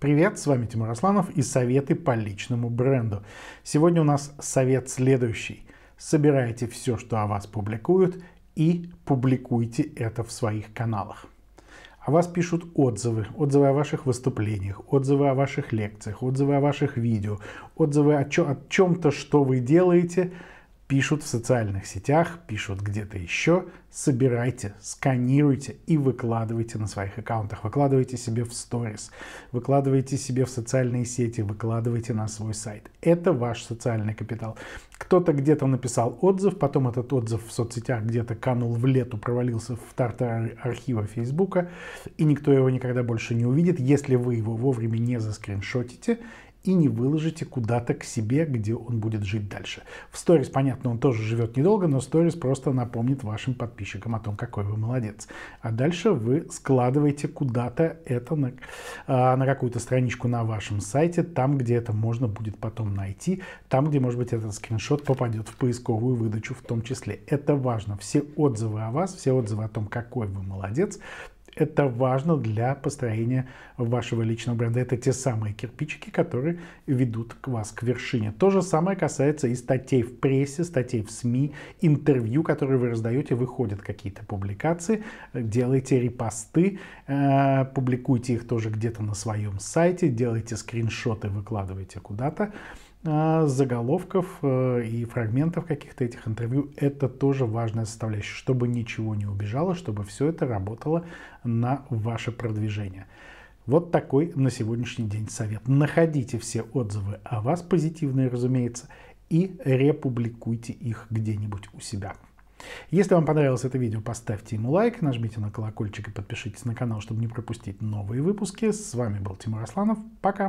Привет, с вами Тимур Асланов и советы по личному бренду. Сегодня у нас совет следующий. Собирайте все, что о вас публикуют и публикуйте это в своих каналах. О вас пишут отзывы, отзывы о ваших выступлениях, отзывы о ваших лекциях, отзывы о ваших видео, отзывы о, чё, о чем-то, что вы делаете – пишут в социальных сетях, пишут где-то еще, собирайте, сканируйте и выкладывайте на своих аккаунтах, выкладывайте себе в сторис, выкладывайте себе в социальные сети, выкладывайте на свой сайт. Это ваш социальный капитал. Кто-то где-то написал отзыв, потом этот отзыв в соцсетях где-то канул в лету, провалился в тартар архива Фейсбука, и никто его никогда больше не увидит, если вы его вовремя не заскриншотите и не выложите куда-то к себе, где он будет жить дальше. В сторис, понятно, он тоже живет недолго, но сторис просто напомнит вашим подписчикам о том, какой вы молодец. А дальше вы складываете куда-то это на, а, на какую-то страничку на вашем сайте, там, где это можно будет потом найти, там, где, может быть, этот скриншот попадет в поисковую выдачу в том числе. Это важно. Все отзывы о вас, все отзывы о том, какой вы молодец, это важно для построения вашего личного бренда. Это те самые кирпичики, которые ведут к вас к вершине. То же самое касается и статей в прессе, статей в СМИ, интервью, которые вы раздаете, выходят какие-то публикации, делайте репосты, э, публикуйте их тоже где-то на своем сайте, делайте скриншоты, выкладывайте куда-то. А, заголовков э, и фрагментов каких-то этих интервью. Это тоже важная составляющая, чтобы ничего не убежало, чтобы все это работало на ваше продвижение. Вот такой на сегодняшний день совет. Находите все отзывы о вас, позитивные, разумеется, и републикуйте их где-нибудь у себя. Если вам понравилось это видео, поставьте ему лайк, нажмите на колокольчик и подпишитесь на канал, чтобы не пропустить новые выпуски. С вами был Тимур Асланов. Пока!